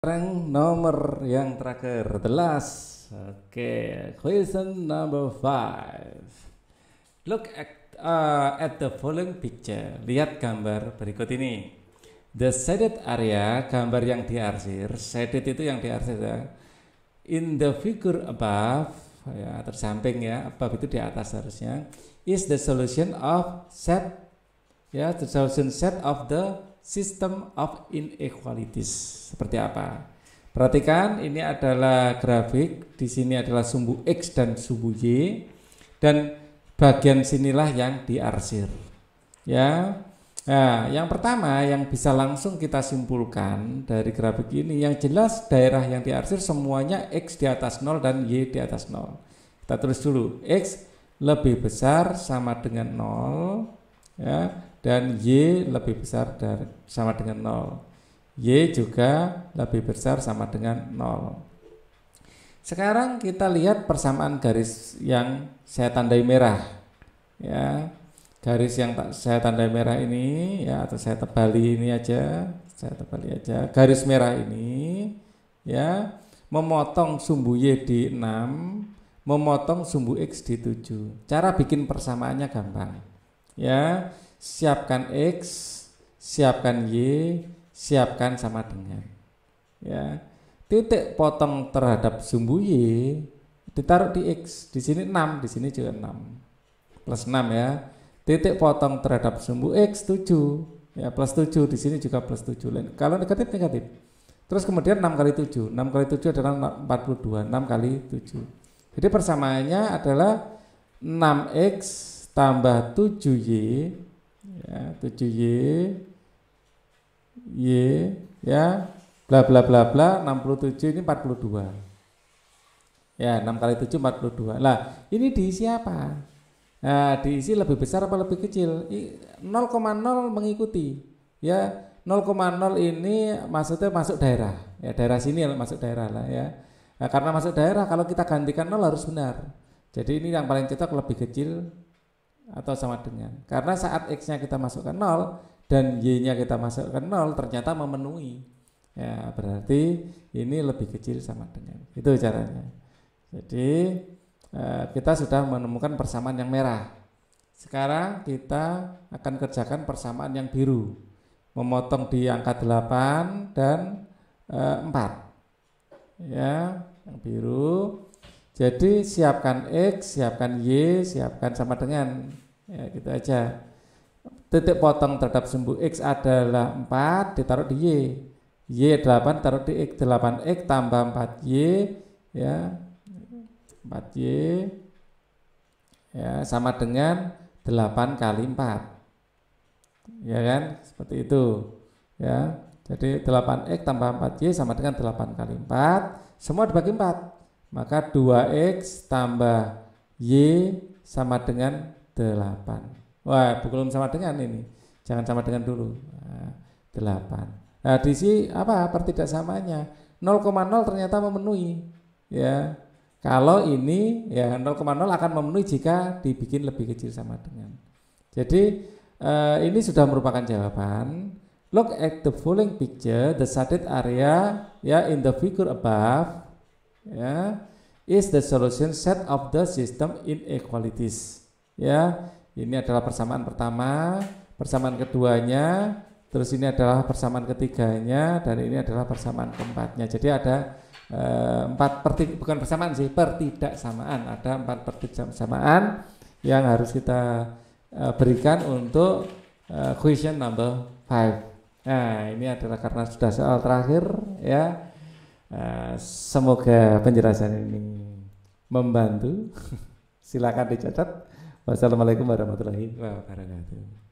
Sekarang nomor yang terakhir, the last. Oke, okay. question number five. Look at, uh, at the following picture. Lihat gambar berikut ini. The shaded area, gambar yang diarsir, shaded itu yang diarsir ya. In the figure above, ya, tersamping ya, above itu di atas harusnya, is the solution of set, ya, the solution set of the system of inequalities. Seperti apa? Perhatikan ini adalah grafik, di sini adalah sumbu X dan sumbu Y dan bagian sinilah yang diarsir. Ya. Nah, yang pertama yang bisa langsung kita simpulkan dari grafik ini yang jelas daerah yang diarsir semuanya X di atas 0 dan Y di atas 0. Kita tulis dulu X lebih besar sama dengan 0 ya dan Y lebih besar dari sama dengan 0. Y juga lebih besar sama dengan 0. Sekarang kita lihat persamaan garis yang saya tandai merah. Ya. Garis yang saya tandai merah ini ya atau saya tebali ini aja, saya tebali aja. Garis merah ini ya memotong sumbu Y di 6, memotong sumbu X di 7. Cara bikin persamaannya gampang ya siapkan x siapkan y siapkan sama dengan ya titik potong terhadap sumbu y ditaruh di x di sini 6 di sini juga 6 plus 6 ya titik potong terhadap sumbu x 7 ya plus 7 di sini juga plus 7 lain kalau negatif negatif terus kemudian 6 kali 7 6 kali 7 adalah 42 6 kali 7 jadi persamaannya adalah 6x tambah 7Y ya 7Y Y ya bla bla bla bla 67 ini 42 ya 6 kali 7 42 lah ini diisi apa Nah, diisi lebih besar apa lebih kecil? 0,0 mengikuti. Ya, 0,0 ini maksudnya masuk daerah. Ya, daerah sini masuk daerah lah ya. Nah, karena masuk daerah kalau kita gantikan 0 harus benar. Jadi ini yang paling cetak lebih kecil atau sama dengan. Karena saat x-nya kita masukkan 0 dan y-nya kita masukkan 0 ternyata memenuhi. Ya, berarti ini lebih kecil sama dengan. Itu caranya. Jadi eh, kita sudah menemukan persamaan yang merah. Sekarang kita akan kerjakan persamaan yang biru. Memotong di angka 8 dan 4. Eh, ya, yang biru jadi siapkan X, siapkan Y, siapkan sama dengan. Ya, gitu aja. Titik potong terhadap sumbu X adalah 4, ditaruh di Y. Y 8 taruh di X, 8X tambah 4Y, ya 4Y, ya sama dengan 8 kali 4. Ya kan? Seperti itu. Ya. Jadi 8X tambah 4Y sama dengan 8 kali 4, semua dibagi 4. Maka 2X tambah Y sama dengan 8. Wah, belum sama dengan ini. Jangan sama dengan dulu. Nah, 8. Nah, di sini apa? samanya? 0,0 ternyata memenuhi. Ya. Kalau ini ya 0,0 akan memenuhi jika dibikin lebih kecil sama dengan. Jadi eh, ini sudah merupakan jawaban. Look at the following picture, the shaded area ya in the figure above ya is the solution set of the system inequalities ya ini adalah persamaan pertama persamaan keduanya terus ini adalah persamaan ketiganya dan ini adalah persamaan keempatnya jadi ada eh, empat perti, bukan persamaan sih pertidaksamaan ada empat pertidaksamaan yang harus kita eh, berikan untuk eh, question number five nah ini adalah karena sudah soal terakhir ya Eh, semoga penjelasan ini membantu. Silakan dicatat. Wassalamualaikum warahmatullahi wabarakatuh.